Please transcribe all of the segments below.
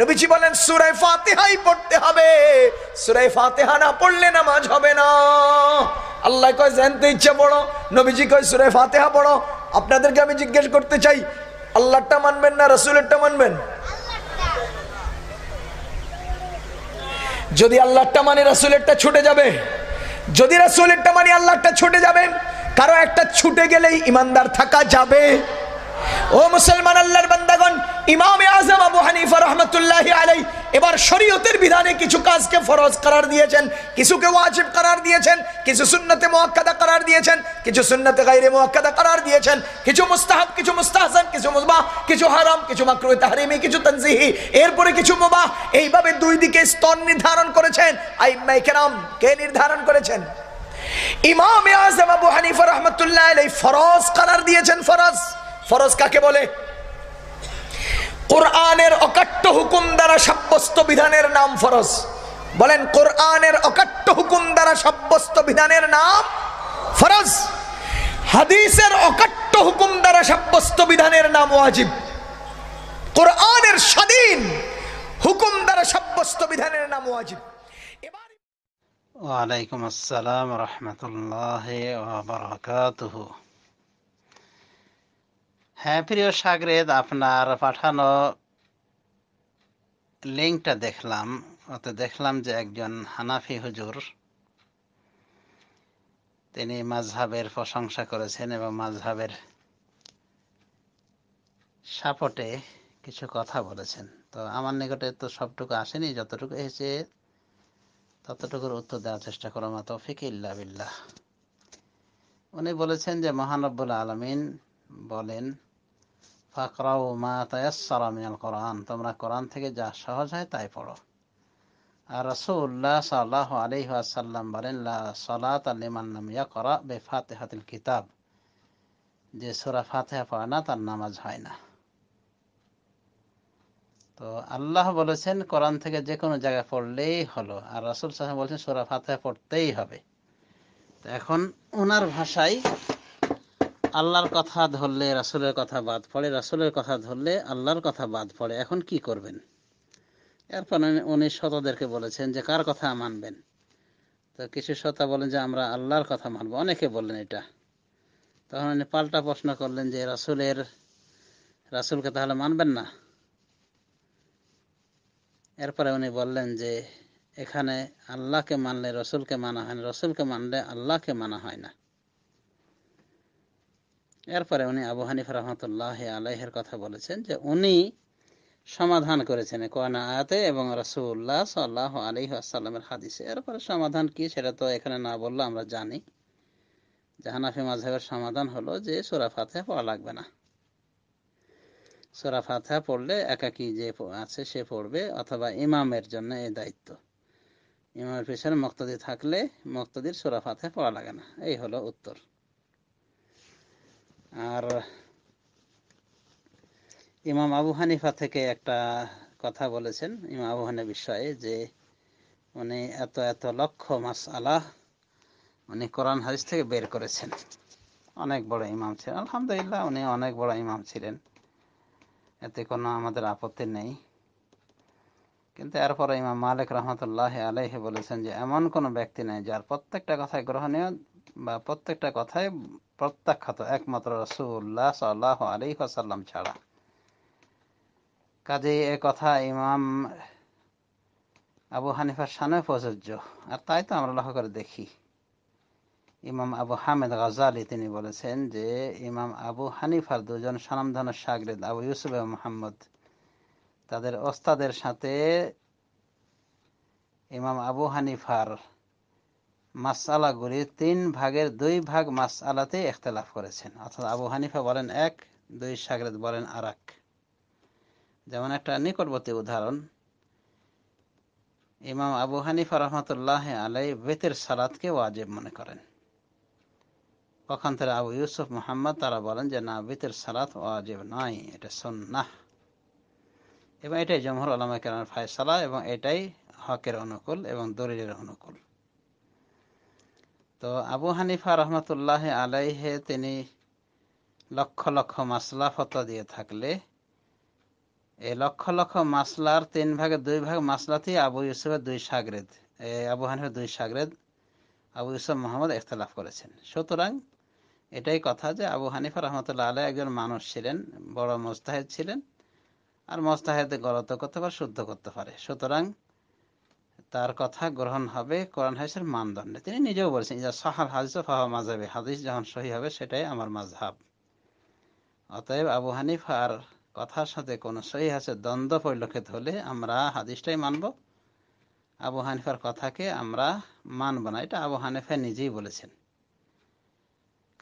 নবীজি বলেন সুরাই ফাতেহাই পড়তে হবে সুরাই ফাতেহা না পড়লে নামাজ হবে না আল্লাহ কয় জানতে ইচ্ছে পড়ো নবীজি কয় সুরাই ফাতেহা পড়ো আপনাদেরকে আমি জিজ্ঞেস করতে চাই আল্লাহটা মানবেন না রসুলেরটা মানবেন যদি আল্লাহটা মানে রাসুলেরটা ছুটে যাবে যদি রাসুলেরটা মানে আল্লাহটা ছুটে যাবে কারো একটা ছুটে গেলেই ইমানদার থাকা যাবে ও মুসলমান আল্লাহর বান্দাগণ ইমাম আজম আবু হানিফা রহমতুল্লাহ আলাই এবার শরীয়তের বিধানে কিছু কাজকে ফরজ করার দিয়েছেন কিছুকে ওয়াজিব করার দিয়েছেন কিছু সুন্নতে মোয়াক্কাদা করার দিয়েছেন কিছু সুন্নতে গাইরে মোয়াক্কাদা করার দিয়েছেন কিছু মুস্তাহাব কিছু মুস্তাহসান কিছু মুজবাহ কিছু হারাম কিছু মাকরু তাহরিমি কিছু তানজিহি এরপরে কিছু মুবাহ এইভাবে দুই দিকে স্তর নির্ধারণ করেছেন আই কেরাম কে নির্ধারণ করেছেন ইমাম আজম আবু হানিফা রহমতুল্লাহ আলাই ফরজ করার দিয়েছেন ফরজ ফরজ কাকে বলে কোরআনের অকাট্য হুকুম দ্বারা সাব্যস্ত বিধানের নাম ফরজ বলেন কোরআনের অকাট্য হুকুম দ্বারা সাব্যস্ত বিধানের নাম ফরজ হাদিসের অকাট্য হুকুম দ্বারা সাব্যস্ত বিধানের নাম ওয়াজিব কোরআনের স্বাধীন হুকুম দ্বারা সাব্যস্ত বিধানের নাম ওয়াজিব ওয়ালাইকুম আসসালাম রহমতুল্লাহ হ্যাঁ প্রিয় সাগরেদ আপনার পাঠানো লিঙ্কটা দেখলাম ওতে দেখলাম যে একজন হানাফি হুজুর তিনি মাঝহাবের প্রশংসা করেছেন এবং মাঝহাবের সাপোর্টে কিছু কথা বলেছেন তো আমার নিকটে তো সবটুকু আসেনি যতটুকু এসে ততটুকুর উত্তর দেওয়ার চেষ্টা করো মা তৌফিক ইল্লা বিল্লাহ উনি বলেছেন যে মহানব্বুল আলমিন বলেন ফাকরাও মা তায়াসারা মিয়াল কোরআন তোমরা কোরআন থেকে যা সহজ হয় তাই পড়ো আর রসুল্লাহ সাল্লাহ আলি আসাল্লাম বলেন সলাত আলিমান্নামিয়া করা বে ফাতেহাতিল কিতাব যে সুরা ফাতেহা পড়ে না তার নামাজ হয় না তো আল্লাহ বলেছেন কোরআন থেকে যে কোনো জায়গায় পড়লেই হলো আর রাসুল সাহেব বলছেন সোরা ফাতে পড়তেই হবে এখন ওনার ভাষায় আল্লাহর কথা ধরলে রাসুলের কথা বাদ পড়ে রাসুলের কথা ধরলে আল্লাহর কথা বাদ পড়ে এখন কি করবেন এরপর উনি শতদেরকে বলেছেন যে কার কথা মানবেন তো কিছু শ্রোতা বলেন যে আমরা আল্লাহর কথা মানব অনেকে বললেন এটা তখন উনি পাল্টা প্রশ্ন করলেন যে রাসুলের রাসুলকে তাহলে মানবেন না এরপরে উনি বললেন যে এখানে আল্লাহকে মানলে রসুলকে মানা হয় না রসুলকে মানলে আল্লাহকে মানা হয় না এরপরে উনি আবু হানিফ রহমতুল্লাহ আলহের কথা বলেছেন যে উনি সমাধান করেছেন কয়না আয়াতে এবং রসুল্লাহ সাল্লাহ আলি আসাল্লামের হাদিসে এরপরে সমাধান কি সেটা তো এখানে না বললে আমরা জানি জাহানাফি মাঝহের সমাধান হলো যে সোরা পড়া লাগবে না সোরা ফাতেহা পড়লে একাকি যে আছে সে পড়বে অথবা ইমামের জন্য এই দায়িত্ব ইমামের পিছনে মক্তদি থাকলে মক্তদির সোরা পড়া লাগে না এই হলো উত্তর আর ইমাম আবু হানিফা থেকে একটা কথা বলেছেন ইমাম আবু হানিফা বিষয়ে যে উনি এত এত লক্ষ মাস আলাহ উনি কোরআন হাদিস থেকে বের করেছেন অনেক বড় ইমাম ছিলেন আলহামদুলিল্লাহ উনি অনেক বড় ইমাম ছিলেন এতে কোনো আমাদের আপত্তি নেই কিন্তু এরপরে ইমাম মালিক রহমতুল্লাহ আলহে বলেছেন যে এমন কোনো ব্যক্তি নেই যার প্রত্যেকটা কথাই গ্রহণীয় বা প্রত্যেকটা কথায় প্রত্যাখ্যাত একমাত্র রসুল্লাহ সাল্লাহ আলী হাসাল্লাম ছাড়া কাজে এ কথা ইমাম আবু হানিফার সানে প্রযোজ্য আর তাই তো আমরা লক্ষ্য করে দেখি ইমাম আবু হামেদ গজালি তিনি বলেছেন যে ইমাম আবু হানিফার দুজন সানামধানের সাগরেদ আবু ইউসুফ মোহাম্মদ তাদের ওস্তাদের সাথে ইমাম আবু হানিফার মাসালাগুলি তিন ভাগের দুই ভাগ মাস মাসালাতে এখতলাফ করেছেন অর্থাৎ আবু হানিফা বলেন এক দুই সাগরেদ বলেন আর যেমন একটা নিকটবর্তী উদাহরণ ইমাম আবু হানিফা রহমতুল্লাহ আলাই বেতের সালাদকে ওয়াজেব মনে করেন তারা আবু ইউসুফ মোহাম্মদ তারা বলেন যে না বেতের সালাত ওয়াজেব নয় এটা সন্ন্যাহ এবং এটাই জমহর আলমের কেরান ফায়সালা এবং এটাই হকের অনুকূল এবং দলিলের অনুকূল তো আবু হানিফা রহমতুল্লাহ আলাইহে তিনি লক্ষ লক্ষ মাসলা ফত দিয়ে থাকলে এই লক্ষ লক্ষ মাসলার তিন ভাগে দুই ভাগ মাসলাতেই আবু ইউসুফের দুই সাগরেদ আবু হানিফের দুই সাগরেদ আবু ইউসুফ মোহাম্মদ ইখতলাফ করেছেন সুতরাং এটাই কথা যে আবু হানিফা রহমতুল্লাহ আলাই একজন মানুষ ছিলেন বড় মোস্তাহেদ ছিলেন আর মোস্তাহেদ গলত করতে পারে শুদ্ধ করতে পারে সুতরাং তার কথা গ্রহণ হবে কোরআন হাদিসের মানদণ্ডে তিনি নিজেও বলছেন যে সাহাল হাদিস ফাহা মাজাবে হাদিস যখন সহি হবে সেটাই আমার মাঝহাব অতএব আবু হানিফার কথার সাথে কোনো সহি হাসের দ্বন্দ্ব পরিলক্ষিত হলে আমরা হাদিসটাই মানব আবু হানিফার কথাকে আমরা মানব না এটা আবু হানিফা নিজেই বলেছেন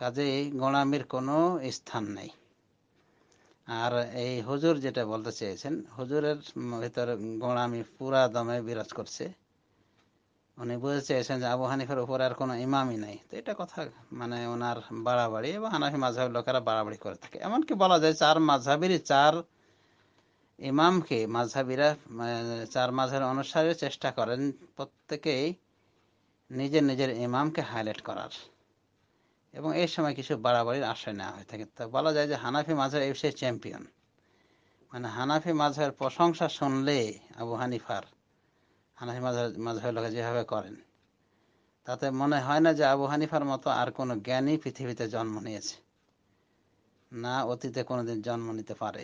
কাজেই গোড়ামির কোনো স্থান নেই আর এই হুজুর যেটা বলতে চেয়েছেন হুজুরের ভিতরে গোড়ামি পুরা দমে বিরাজ করছে উনি বুঝতে চেয়েছেন যে আবু হানিফের উপরে আর কোনো ইমামই নাই তো এটা কথা মানে ওনার বাড়াবাড়ি এবং হানাফি মাঝহের লোকেরা বাড়াবাড়ি করে থাকে এমনকি বলা যায় চার মাঝহাবিরই চার ইমামকে মাঝহাবিরা চার মাঝের অনুসারে চেষ্টা করেন প্রত্যেকেই নিজের নিজের ইমামকে হাইলাইট করার এবং এই সময় কিছু বাড়াবাড়ির আশ্রয় নেওয়া হয়ে থাকে তা বলা যায় যে হানাফি মাঝার এই বিষয়ে চ্যাম্পিয়ন মানে হানাফি মাঝহের প্রশংসা শুনলে আবু হানিফার হানাফি মাঝার মাঝহের লোকে যেভাবে করেন তাতে মনে হয় না যে আবু হানিফার মতো আর কোনো জ্ঞানী পৃথিবীতে জন্ম নিয়েছে না অতীতে কোনো দিন জন্ম নিতে পারে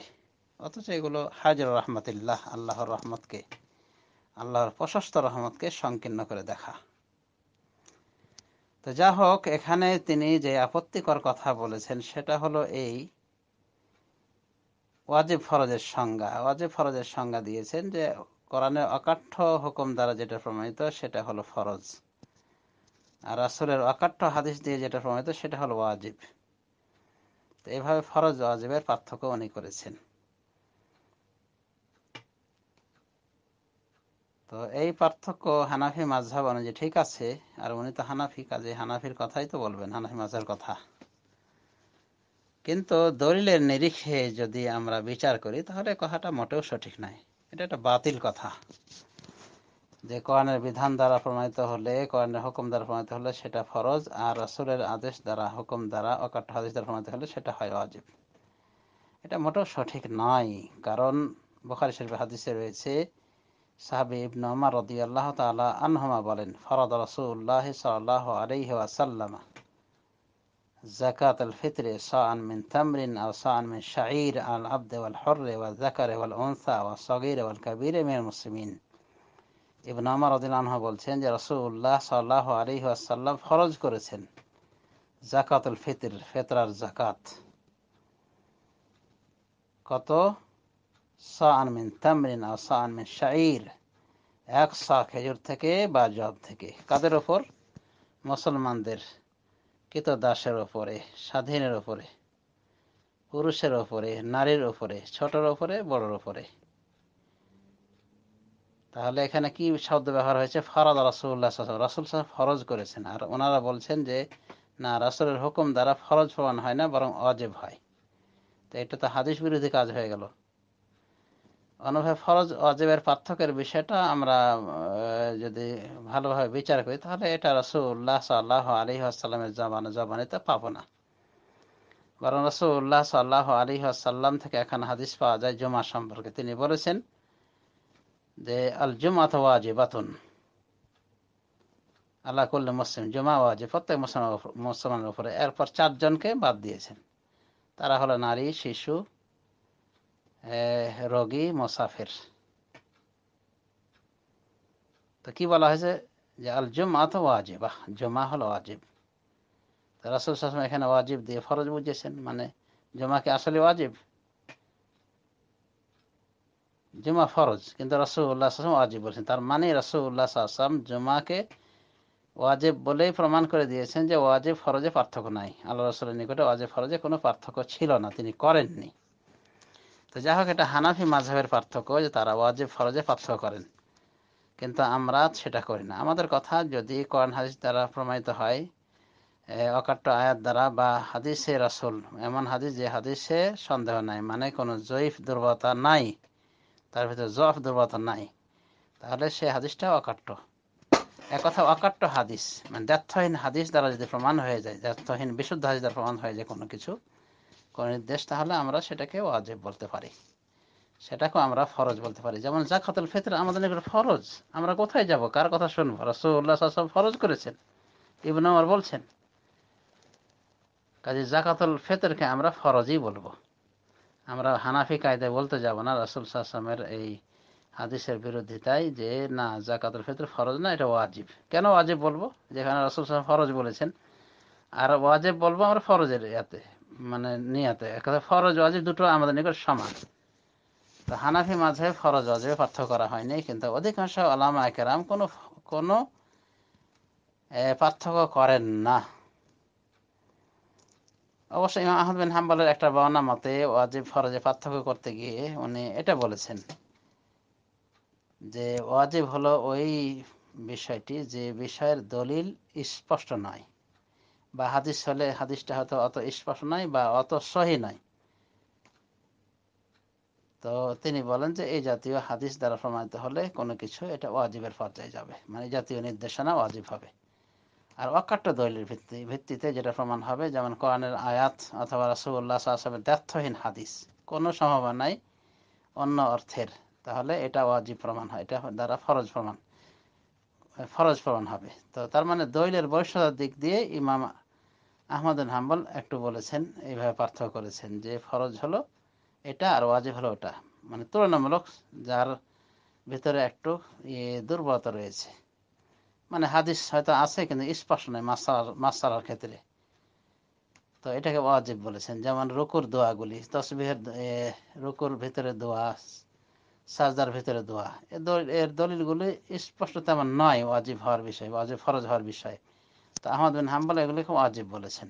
অথচ এগুলো হাজর রহমতুল্লাহ আল্লাহর রহমতকে আল্লাহর প্রশস্ত রহমতকে সংকীর্ণ করে দেখা তো যা হোক এখানে তিনি যে আপত্তিকর কথা বলেছেন সেটা হলো এই ওয়াজেব ফরজের সংজ্ঞা ওয়াজেব ফরজের সংজ্ঞা দিয়েছেন যে কোরআনে অকাঠ্য হুকুম দ্বারা যেটা প্রমাণিত সেটা হলো ফরজ আর আসলের অকাঠ্য হাদিস দিয়ে যেটা প্রমাণিত সেটা হলো ওয়াজিব তো এভাবে ফরজ ওয়াজিবের পার্থক্য উনি করেছেন তো এই পার্থক্য হানাফি মাঝহাব অনুযায়ী ঠিক আছে আর উনি তো হানাফি কাজে হানাফির কথাই তো বলবেন হানাফি মাঝহার কথা কিন্তু দলিলের নিরিখে যদি আমরা বিচার করি তাহলে কথাটা মোটেও সঠিক নয় এটা একটা বাতিল কথা যে কোরআনের বিধান দ্বারা প্রমাণিত হলে কোরআনের হুকুম দ্বারা প্রমাণিত হলে সেটা ফরজ আর রসুলের আদেশ দ্বারা হুকুম দ্বারা অকাঠ্য আদেশ দ্বারা প্রমাণিত হলে সেটা হয় অজীব এটা মোটেও সঠিক নয় কারণ বোখারি শরীফ হাদিসে রয়েছে صحابي ابن عمر رضي الله تعالى عنهما بلن فرض رسول الله صلى الله عليه وسلم زكاة الفطر صاعا من تمر أو صاعا من شعير على العبد والحر والذكر والأنثى والصغير والكبير من المسلمين ابن عمر رضي الله عنه بلتين رسول الله صلى الله عليه وسلم فرض كرسن زكاة الفطر فطر الزكاة কত সান من تمر আর সান من شعير এক সা খেজুর থেকে বা জব থেকে কাদের ওপর মুসলমানদের কৃত দাসের ওপরে স্বাধীনের ওপরে পুরুষের ওপরে নারীর ওপরে ছোটর ওপরে বড়র ওপরে তাহলে এখানে কি শব্দ ব্যবহার হয়েছে ফরজ রাসুল্লাহ রাসুল সাহেব ফরজ করেছেন আর ওনারা বলছেন যে না রাসুলের হুকুম দ্বারা ফরজ প্রমাণ হয় না বরং অজেব হয় তো এটা তো হাদিস বিরোধী কাজ হয়ে গেল অনুভব ফরজ অজেবের পার্থক্যের বিষয়টা আমরা যদি ভালোভাবে বিচার করি তাহলে এটা রসুল্লাহ সাল্লাহ আলী আসাল্লামের জবানে জবানিতে পাবো না বরং রসুল্লাহ সাল্লাহ আলী আসসাল্লাম থেকে এখন হাদিস পাওয়া যায় জুমা সম্পর্কে তিনি বলেছেন যে আল জুমা তো ওয়াজিবাতুন আল্লাহ করলে মুসলিম জুমা ওয়াজিব প্রত্যেক মুসলমান মুসলমানের উপরে এরপর চারজনকে বাদ দিয়েছেন তারা হলো নারী শিশু রোগী মোসাফির তো কি বলা হয়েছে যে আল জুমা তো ওয়াজিব জমা হলো ওয়াজিব রাসুল শাসম এখানে ওয়াজিব দিয়ে ফরজ বুঝেছেন মানে জমা কি আসলে ওয়াজিব জুমা ফরজ কিন্তু রাসুল্লাহ আসলাম ওয়াজিব বলছেন তার মানে রাসুল্লাহ আসলাম জুমাকে ওয়াজেব বলেই প্রমাণ করে দিয়েছেন যে ওয়াজিব ফরজে পার্থক্য নাই আল্লাহ রসুলের নিকটে ওয়াজিব ফরজে কোনো পার্থক্য ছিল না তিনি করেননি তো যাই হোক এটা হানাফি মাঝহের পার্থক্য যে তারা ওয়াজিব ফরজে পার্থক্য করেন কিন্তু আমরা সেটা করি না আমাদের কথা যদি কোরআন হাদিস দ্বারা প্রমাণিত হয় অকাট্য আয়াত দ্বারা বা হাদিসে রাসুল এমন হাদিস যে হাদিসে সন্দেহ নাই মানে কোনো জয়ীফ দুর্বলতা নাই তার ভিতরে জফ দুর্বলতা নাই তাহলে সে হাদিসটা অকাট্য একথা অকাট্য হাদিস মানে দ্ব্যর্থহীন হাদিস দ্বারা যদি প্রমাণ হয়ে যায় দ্ব্যর্থহীন বিশুদ্ধ হাদিস দ্বারা প্রমাণ হয়ে যায় কোনো কিছু কোনো নির্দেশ তাহলে আমরা সেটাকে ওয়াজিব বলতে পারি সেটাকে আমরা ফরজ বলতে পারি যেমন জাকাতুল ফিতর আমাদের এগুলো ফরজ আমরা কোথায় যাব কার কথা শুনবো রাসূলুল্লাহ সাল্লাল্লাহু ফরজ করেছেন ইবনে ওমর বলছেন কাজে জাকাতুল ফেতরকে আমরা ফরজই বলবো আমরা হানাফি কায়দায় বলতে যাব না রাসূল সাল্লাল্লাহু এই হাদিসের বিরোধিতায় যে না জাকাতুল ফিতর ফরজ না এটা ওয়াজিব কেন ওয়াজিব বলবো যেখানে রাসূল সাল্লাল্লাহু ফরজ বলেছেন আর ওয়াজিব বলবো আমরা ফরজের ইয়াতে মানে নিয়াতে কথা ফরজ ওয়াজিব দুটো আমাদের নিকট সমান তো হানাফি মাঝে ফরজ ওয়াজিবে পার্থক্য করা হয়নি কিন্তু অধিকাংশ আলামা একেরাম কোনো কোনো পার্থক্য করেন না অবশ্য ইমাম আহমদ বিন হাম্বালের একটা বর্ণনা মতে ওয়াজিব ফরজে পার্থক্য করতে গিয়ে উনি এটা বলেছেন যে ওয়াজিব হলো ওই বিষয়টি যে বিষয়ের দলিল স্পষ্ট নয় বা হাদিস হলে হাদিসটা হয়তো অত স্পষ্ট নাই বা অত সহি নাই তো তিনি বলেন যে এই জাতীয় হাদিস দ্বারা প্রমাণিত হলে কোনো কিছু এটা ওয়াজিবের পর্যায়ে যাবে মানে জাতীয় নির্দেশনা ওয়াজিব হবে আর অকাট্য দলিলের ভিত্তি ভিত্তিতে যেটা প্রমাণ হবে যেমন কোরআনের আয়াত অথবা রাসুল্লাহ সাহায্যের দ্ব্যর্থহীন হাদিস কোনো সম্ভাবনাই অন্য অর্থের তাহলে এটা ওয়াজিব প্রমাণ হয় এটা দ্বারা ফরজ প্রমাণ ফরজ প্রমাণ হবে তো তার মানে দৈলের বৈশ্যতার দিক দিয়ে ইমাম আহমদ হাম্বল একটু বলেছেন এইভাবে পার্থক্য করেছেন যে ফরজ হলো এটা আর ওয়াজিব হলো ওটা মানে তুলনামূলক যার ভেতরে একটু ইয়ে দুর্বলতা রয়েছে মানে হাদিস হয়তো আছে কিন্তু স্পষ্ট নয় মাসার মাসালার ক্ষেত্রে তো এটাকে ওয়াজিব বলেছেন যেমন রুকুর দোয়াগুলি তসবিহের রুকুর ভেতরে দোয়া সাজদার ভেতরে দোয়া এর দলিলগুলি স্পষ্ট তেমন নয় ওয়াজিব হওয়ার বিষয় ওয়াজিব ফরজ হওয়ার বিষয় তা আহমদ বিন হাম্বল এগুলিকে ওয়াজিব বলেছেন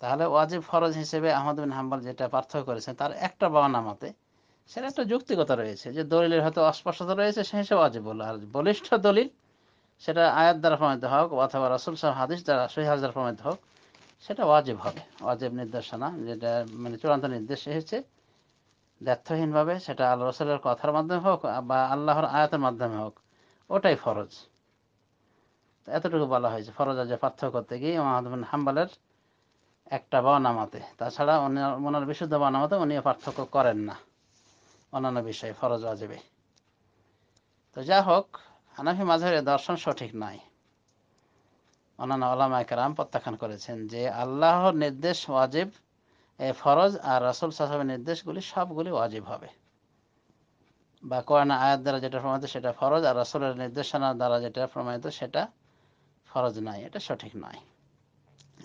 তাহলে ওয়াজিব ফরজ হিসেবে আহমদ বিন হাম্বল যেটা পার্থক্য করেছেন তার একটা বাওনা মতে সেটা একটা যুক্তিকতা রয়েছে যে দলিলের হয়তো অস্পষ্টতা রয়েছে সে হিসেবে ওয়াজিব বলল আর বলিষ্ঠ দলিল সেটা আয়াত দ্বারা প্রমাণিত হোক অথবা রসুল সাহ হাদিস দ্বারা সহি হাজার প্রমাণিত হোক সেটা ওয়াজিব হবে ওয়াজিব নির্দেশনা যেটা মানে চূড়ান্ত নির্দেশ এসেছে দ্ব্যর্থহীনভাবে সেটা আল্লাহ রসুলের কথার মাধ্যমে হোক বা আল্লাহর আয়াতের মাধ্যমে হোক ওটাই ফরজ এতটুকু বলা হয়েছে ফরজ আজ পার্থক্য থেকে মাহমুদ হাম্বালের একটা নামাতে তাছাড়া ওনার বিশুদ্ধ বানামাতে উনি পার্থক্য করেন না অন্যান্য বিষয়ে ফরজ আজেবে তো যা হোক হানাফি মাঝারের দর্শন সঠিক নয় অন্যান্য আলামা একরাম প্রত্যাখ্যান করেছেন যে আল্লাহর নির্দেশ ওয়াজিব এ ফরজ আর রাসুল সাহাবের নির্দেশগুলি সবগুলি ওয়াজিব হবে বা কয়না আয়াত দ্বারা যেটা প্রমাণিত সেটা ফরজ আর রাসুলের নির্দেশনা দ্বারা যেটা প্রমাণিত সেটা ফরজ নাই এটা সঠিক নয়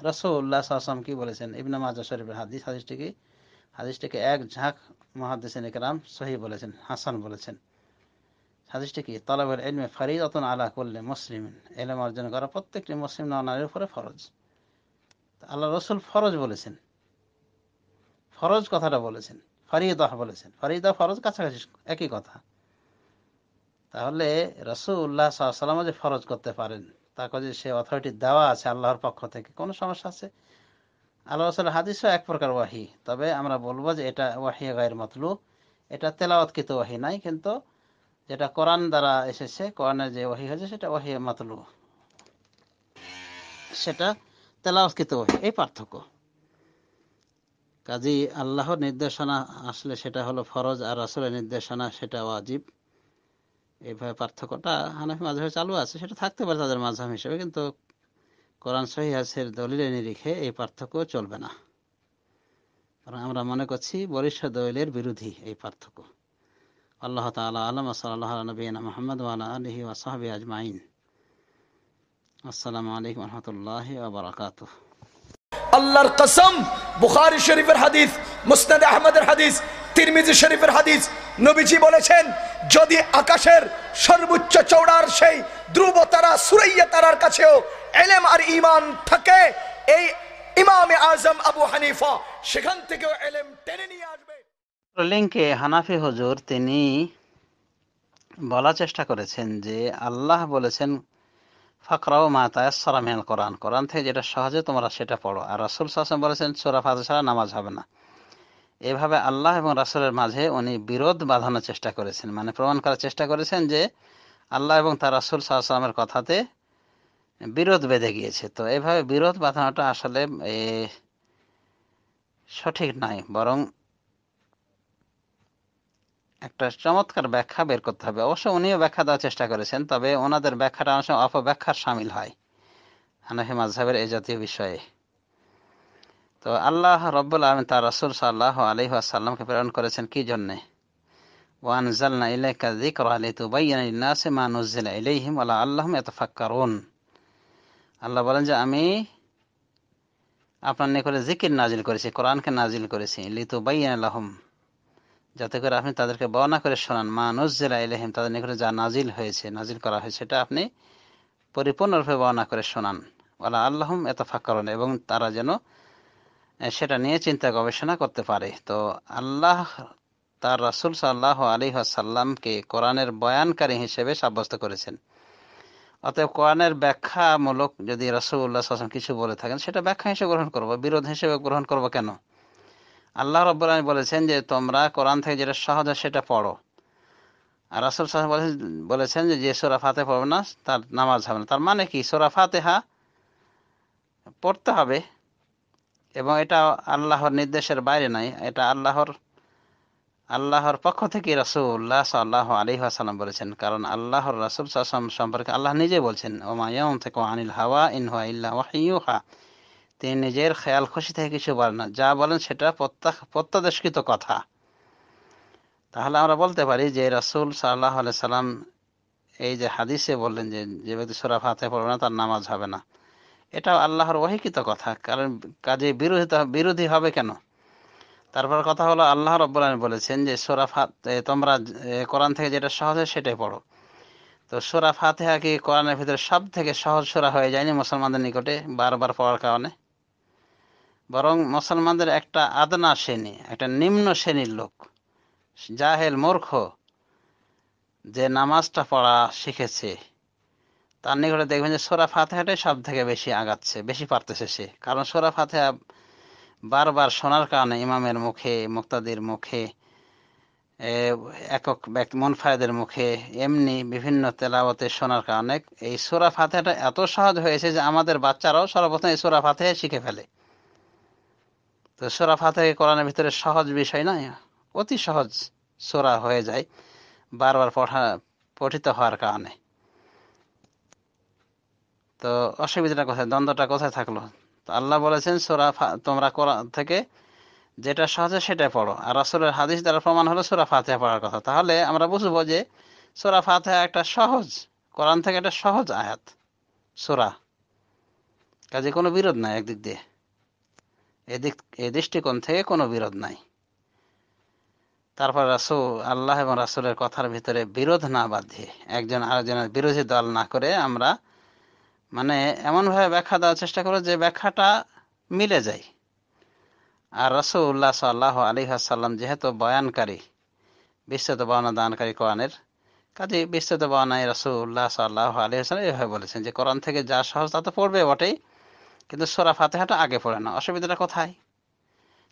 রসৌল্লা সাহসাম কি বলেছেন ইবনা মাজা শরীফের হাদিস হাদিসটিকে হাদিসটিকে এক ঝাঁক মহাদিসেন একরাম সহি বলেছেন হাসান বলেছেন হাদিসটিকে কি তলাবের এলমে ফারিদ অতন আলা করলে মুসলিম এলম অর্জন করা প্রত্যেকটি মুসলিম নারীর উপরে ফরজ আল্লাহ রসুল ফরজ বলেছেন ফরজ কথাটা বলেছেন ফরিদাহ বলেছেন ফরিদাহ ফরজ কাছাকাছি একই কথা তাহলে রসুল্লাহ সাল্লাম যে ফরজ করতে পারেন তার যে সে অথরিটি দেওয়া আছে আল্লাহর পক্ষ থেকে কোনো সমস্যা আছে আল্লাহ রসুল হাদিসও এক প্রকার ওয়াহি তবে আমরা বলবো যে এটা ওয়াহি গায়ের মতলু এটা তেলাওয়াতকৃত ওয়াহি নাই কিন্তু যেটা কোরআন দ্বারা এসেছে কোরআনের যে ওয়াহি হয়েছে সেটা ওয়াহি মাতলু সেটা তেলাওয়াতকৃত ওয়াহি এই পার্থক্য কাজী আল্লাহর নির্দেশনা আসলে সেটা হলো ফরজ আর রাসুলের নির্দেশনা সেটা ওয়াজিব এইভাবে পার্থক্যটা হানাফি মাঝাবে চালু আছে সেটা থাকতে পারে তাদের মাঝাম হিসেবে কিন্তু কোরআন সহিহাসের দলিলের নিরিখে এই পার্থক্য চলবে না কারণ আমরা মনে করছি বরিষ্ঠ দলিলের বিরোধী এই পার্থক্য আল্লাহ তালা আলম সাল্লাহ নবীন মোহাম্মদ ওয়ালা আলহি ওয়াসাহাবি আজমাইন আসসালামু আলাইকুম রহমতুল্লাহ আবরাকাত আল্লাহর কসম বুখারি শরীফের হাদিস মুসনাদ আহমদের হাদিস তিরমিজি শরীফের হাদিস নবীজি বলেছেন যদি আকাশের সর্বোচ্চ চৌড়ার সেই ধ্রুব তারা সুরাইয়া তারার কাছেও এলেম আর ইমান থাকে এই ইমামে আজম আবু হানিফা সেখান থেকেও এলেম টেনে নিয়ে আসবে লিঙ্কে হানাফি হজুর তিনি বলার চেষ্টা করেছেন যে আল্লাহ বলেছেন ফাকরাও মাতায় সরামেন কোরআন কোরআন থেকে যেটা সহজে তোমরা সেটা পড়ো আর রাসুল সাসম বলেছেন সোরা ফাতে ছাড়া নামাজ হবে না এভাবে আল্লাহ এবং রাসুলের মাঝে উনি বিরোধ বাঁধানোর চেষ্টা করেছেন মানে প্রমাণ করার চেষ্টা করেছেন যে আল্লাহ এবং তার রাসুল সাহসালামের কথাতে বিরোধ বেঁধে গিয়েছে তো এভাবে বিরোধ বাঁধানোটা আসলে সঠিক নয় বরং একটা চমৎকার ব্যাখ্যা বের করতে হবে অবশ্য উনিও ব্যাখ্যা দেওয়ার চেষ্টা করেছেন তবে ওনাদের ব্যাখ্যাটা অনেক সময় অপব্যাখ্যার সামিল হয় হানাফি মাঝহের এই জাতীয় বিষয়ে তো আল্লাহ রব্বুল আলম তার রসুল সাল্লাহ আলহ আসাল্লামকে প্রেরণ করেছেন কি জন্যে ওয়ান ওয়ানজালনা ইলাইকা যিকরা লিতুবাইয়ানা লিন-নাসি মা নুযিলা ইলাইহিম ওয়া এত ইয়াতাফাক্কারুন আল্লাহ বলেন যে আমি আপনার নিকটে জিকির নাজিল করেছি কোরআনকে নাজিল করেছি লিতুবাইয়ানা লাহুম যাতে করে আপনি তাদেরকে বর্ণনা করে শোনান মা নুযিলা ইলাইহিম তাদের নিকটে যা নাজিল হয়েছে নাজিল করা হয়েছে সেটা আপনি পরিপূর্ণরূপে বর্ণনা করে শোনান ওয়া লাআল্লাহুম ইয়াতাফাক্কারুন এবং তারা যেন সেটা নিয়ে চিন্তা গবেষণা করতে পারে তো আল্লাহ তার রাসুল সাল্লাহ আলী সাল্লামকে কোরআনের বয়ানকারী হিসেবে সাব্যস্ত করেছেন অতএব কোরআনের ব্যাখ্যামূলক যদি রাসুল্লাহ আসলাম কিছু বলে থাকেন সেটা ব্যাখ্যা হিসেবে গ্রহণ করবো বিরোধ হিসেবে গ্রহণ করবো কেন আল্লাহ রব্বুল আলমী বলেছেন যে তোমরা কোরআন থেকে যেটা সহজ সেটা পড়ো আর রাসুল সাহেব বলেছেন যে যে সোরা ফাতে পড়বে না তার নামাজ হবে না তার মানে কি সোরা হা পড়তে হবে এবং এটা আল্লাহর নির্দেশের বাইরে নাই এটা আল্লাহর আল্লাহর পক্ষ থেকে রাসুল্লাহ সাল্লাহ আলী আসালাম বলেছেন কারণ আল্লাহর রাসুল সাল্লাম সম্পর্কে আল্লাহ নিজে বলছেন ওমায়ম থেকে আনিল হাওয়া ইনহা ইল্লা ওয়াহিউহা তিনি নিজের খেয়াল খুশি থেকে কিছু বলেন না যা বলেন সেটা প্রত্যাখ প্রত্যাদেশকৃত কথা তাহলে আমরা বলতে পারি যে রাসুল সাল্লাহ আলি সাল্লাম এই যে হাদিসে বললেন যে যে ব্যক্তি সোরা ফাতে পড়বে না তার নামাজ হবে না এটা আল্লাহর অহিকিত কথা কারণ কাজে বিরোধিত বিরোধী হবে কেন তারপর কথা হলো আল্লাহ রব্বুল বলেছেন যে সোরা ফাত তোমরা কোরআন থেকে যেটা সহজ হয় সেটাই পড়ো তো সোরা ফাতেহা কি কোরআনের ভিতরে সব থেকে সহজ সোরা হয়ে যায়নি মুসলমানদের নিকটে বারবার পড়ার কারণে বরং মুসলমানদের একটা আদনা শ্রেণী একটা নিম্ন শ্রেণীর লোক জাহেল মূর্খ যে নামাজটা পড়া শিখেছে তার নিকটে দেখবেন যে সোরা ফাতেহাটাই সব থেকে বেশি আগাচ্ছে বেশি পারতেছে সে কারণ সোরা ফাতেহা বারবার শোনার কারণে ইমামের মুখে মুক্তাদির মুখে একক ব্যক্তি মনফায়েদের মুখে এমনি বিভিন্ন তেলাওয়াতে শোনার কারণে এই সোরা ফাতেহাটা এত সহজ হয়েছে যে আমাদের বাচ্চারাও সর্বপ্রথম এই সোরা ফাতেহা শিখে ফেলে তো সোরা ফাতেহা কোরআনের ভিতরে সহজ বিষয় নয় অতি সহজ সোরা হয়ে যায় বারবার পঠা পঠিত হওয়ার কারণে তো অসুবিধাটা কোথায় দ্বন্দ্বটা কোথায় থাকলো তো আল্লাহ বলেছেন সোরা তোমরা থেকে যেটা সহজে সেটাই পড়ো আর রাসুলের হাদিস দ্বারা প্রমাণ হলো সোরা ফাতেহা পড়ার কথা তাহলে আমরা বুঝবো যে সোরা ফাতেহা একটা সহজ কোরআন থেকে একটা সহজ আয়াত সোরা কাজে কোনো বিরোধ নাই একদিক দিয়ে এদিক এ দৃষ্টিকোণ থেকে কোনো বিরোধ নাই তারপর রাসু আল্লাহ এবং রাসুলের কথার ভিতরে বিরোধ না বাঁধিয়ে একজন আরেকজনের বিরোধী দল না করে আমরা মানে এমনভাবে ব্যাখ্যা দেওয়ার চেষ্টা করো যে ব্যাখ্যাটা মিলে যায় আর রসুল্লাহ সাল্লাহ আলী হাসাল্লাম যেহেতু বয়ানকারী বিস্তৃত বর্ণনা দানকারী কোরআনের কাজে বিস্তৃত বর্ণায় রসুল্লাহ সাল্লাহ আলী হাসাল্লাম এভাবে বলেছেন যে কোরআন থেকে যা সহজ তা তো পড়বে বটেই কিন্তু সোরা ফাতেহাটা আগে পড়ে না অসুবিধাটা কোথায়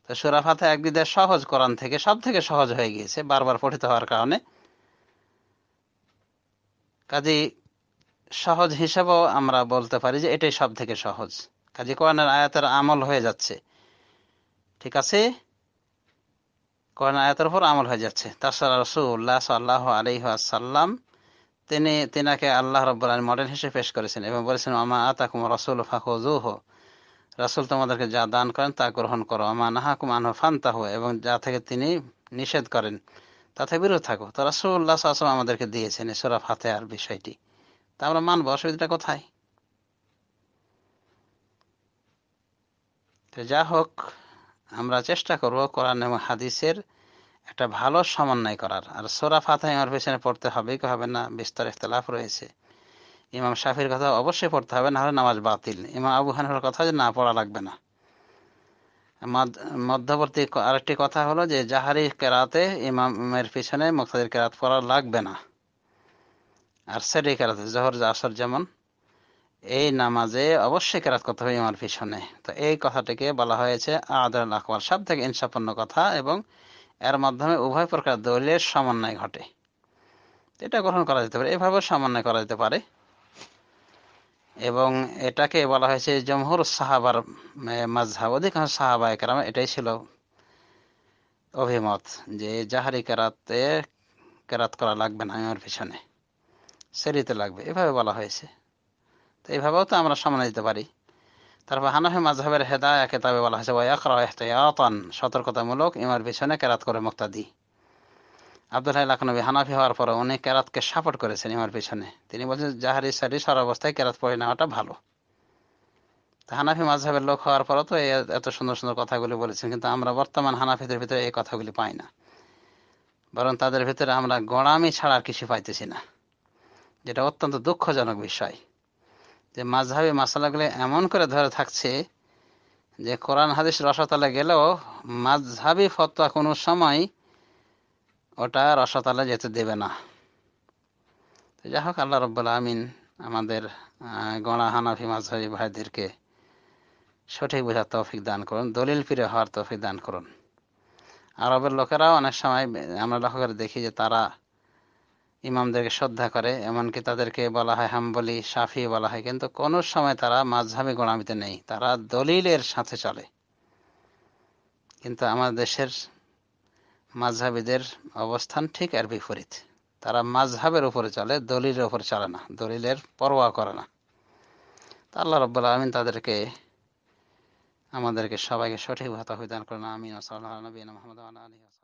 তো সোরা ফাতে একদিকে সহজ কোরআন থেকে সব থেকে সহজ হয়ে গিয়েছে বারবার পঠিত হওয়ার কারণে কাজে সহজ হিসাবেও আমরা বলতে পারি যে এটাই সব থেকে সহজ কাজে কোরআনের আয়াতের আমল হয়ে যাচ্ছে ঠিক আছে কোরআন আয়াতের উপর আমল হয়ে যাচ্ছে তাছাড়া রসুল্লাহ সাল্লাহ সাল্লাম তিনি তিনাকে আল্লাহ রব্বুল্লাহ মডেল হিসেবে পেশ করেছেন এবং বলেছেন আমা আতাকুম রসুল ফাকুজুহ রাসুল তোমাদেরকে যা দান করেন তা গ্রহণ করো আমা নাহাকুম আনহ হো এবং যা থেকে তিনি নিষেধ করেন তাতে বিরত থাকো তো রাসুল্লাহ আসলাম আমাদেরকে দিয়েছেন এসরা ফাতে আর বিষয়টি তা আমরা মানব অসুবিধাটা কোথায় তো যা হোক আমরা চেষ্টা করব কোরআন এবং হাদিসের একটা ভালো সমন্বয় করার আর সোরা ফাতে আমার পেছনে পড়তে হবে কি হবে না বিস্তার ইখতলাফ রয়েছে ইমাম শাফির কথা অবশ্যই পড়তে হবে না হলে নামাজ বাতিল ইমাম আবু হানিফার কথা যে না পড়া লাগবে না মধ্যবর্তী আরেকটি কথা হলো যে জাহারি কেরাতে ইমামের পিছনে মোক্তাদের কেরাত পড়া লাগবে না আর সেটাই কেরাতে জহর আসর যেমন এই নামাজে অবশ্যই কেরাত করতে হবে ইমার পিছনে তো এই কথাটিকে বলা হয়েছে আদার আকবর সব থেকে ইনসাপন্ন কথা এবং এর মাধ্যমে উভয় প্রকার দলের সমন্বয় ঘটে এটা গ্রহণ করা যেতে পারে এভাবে সমন্বয় করা যেতে পারে এবং এটাকে বলা হয়েছে জমহুর সাহাবার মাঝহা অধিকাংশ সাহাবা একরাম এটাই ছিল অভিমত যে জাহারি কেরাতে কেরাত করা লাগবে না আমার পিছনে সেরিতে লাগবে এভাবে বলা হয়েছে তো এইভাবেও তো আমরা সামনে দিতে পারি তারপর হানাফি মাজহাবের হেদায়া কেতাবে বলা হয়েছে ওয়াকরা এহতয়াতন সতর্কতামূলক ইমার পিছনে কেরাত করে মুক্তা দি আবদুল্লাহ লাকনবী হানাফি হওয়ার পরে উনি কেরাতকে সাপোর্ট করেছেন ইমার পিছনে তিনি বলছেন জাহারি সারি অবস্থায় কেরাত পড়ে নেওয়াটা ভালো হানাফি মাঝহের লোক হওয়ার পরও তো এত সুন্দর সুন্দর কথাগুলি বলেছেন কিন্তু আমরা বর্তমান হানাফিদের ভিতরে এই কথাগুলি পাই না বরং তাদের ভিতরে আমরা গোড়ামি ছাড়া কিছু পাইতেছি না যেটা অত্যন্ত দুঃখজনক বিষয় যে মাঝহাবি মশালাগুলি এমন করে ধরে থাকছে যে কোরআন হাদিস রসতলে গেলেও মাঝহাবি ফতোয়া কোনো সময় ওটা রসতলে যেতে দেবে না যাই হোক আল্লাহ রব্বুল আমিন আমাদের গণা হানাফি মাঝহাবি ভাইদেরকে সঠিক বোঝার তৌফিক দান করুন দলিল ফিরে হওয়ার তৌফিক দান করুন আরবের লোকেরাও অনেক সময় আমরা লক্ষ্য করে দেখি যে তারা ইমামদেরকে শ্রদ্ধা করে এমনকি তাদেরকে বলা হয় হাম্বলি সাফি বলা হয় কিন্তু কোনো সময় তারা মাঝহাবি গোড়ামিতে নেই তারা দলিলের সাথে চলে কিন্তু আমার দেশের মাঝহাবিদের অবস্থান ঠিক আর বিপরীত তারা মাঝহাবের উপরে চলে দলিলের উপরে চলে না দলিলের পরোয়া করে না আল্লাহ রব আলমিন তাদেরকে আমাদেরকে সবাইকে সঠিক ভাতা বিধান করেন আমিন সাল্লাহ নবীন মোহাম্মদ আলী